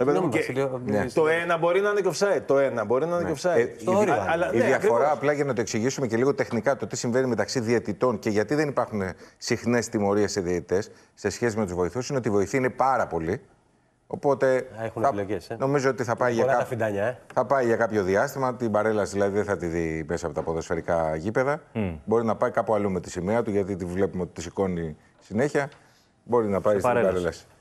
Ε, ναι, ναι, ναι. Το ένα μπορεί να είναι και offside. Το ένα μπορεί να είναι και offside. Ε, η διαφορά, απλά για να το εξηγήσουμε και λίγο τεχνικά, το τι συμβαίνει μεταξύ διαιτητών και γιατί δεν υπάρχουν συχνές τιμωρίες σε διαιτητές σε σχέση με τους βοηθούς είναι ότι οι βοηθοί είναι πάρα πολύ. Οπότε Έχουν θα... Ε. νομίζω ότι θα πάει, για κάποιο... Φιντάνια, θα πάει για κάποιο διάστημα. Την παρέλαση δηλαδή δεν θα τη δει μέσα από τα ποδοσφαιρικά γήπεδα. Μπορεί να πάει κάπου αλλού με τη σημαία του, γιατί τη βλέπουμε ότι τη σηκώνει συνέχεια. Μπορεί να πάει στην παρέλαση.